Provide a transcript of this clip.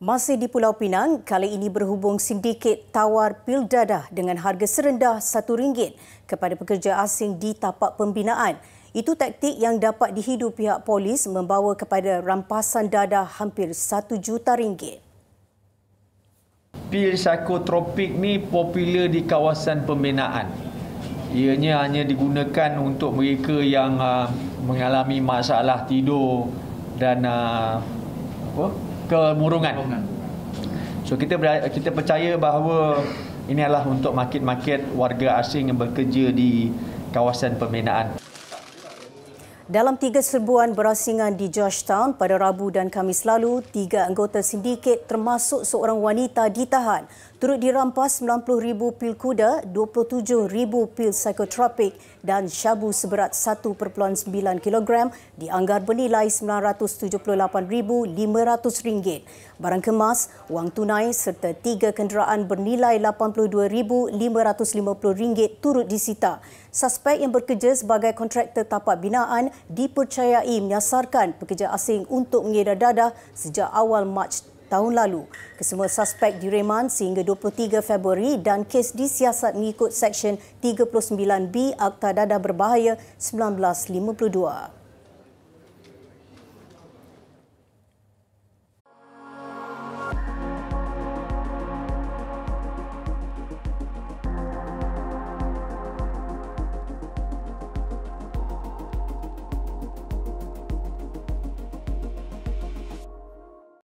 Masih di Pulau Pinang, kali ini berhubung sindiket tawar pil dadah dengan harga serendah RM1 kepada pekerja asing di tapak pembinaan. Itu taktik yang dapat dihidu pihak polis membawa kepada rampasan dadah hampir RM1 juta. Pil psikotropik ni popular di kawasan pembinaan. Ianya hanya digunakan untuk mereka yang uh, mengalami masalah tidur dan uh, apa? kemurungan. So kita kita percaya bahawa ini adalah untuk market-market warga asing yang bekerja di kawasan pembinaan. Dalam tiga serbuan berasingan di Georgetown pada Rabu dan Kamis lalu, tiga anggota sindiket termasuk seorang wanita ditahan turut dirampas 90,000 pil kuda, 27,000 pil psikotropik dan syabu seberat 1.9 kg dianggar bernilai RM978,500. Barang kemas, wang tunai serta tiga kenderaan bernilai RM82,550 turut disita. Suspek yang bekerja sebagai kontraktor tapak binaan dipercayai menyasarkan pekerja asing untuk mengedar dadah sejak awal Mac tahun lalu. Kesemua suspek direman sehingga 23 Februari dan kes disiasat mengikut Seksyen 39B Akta Dadah Berbahaya 1952.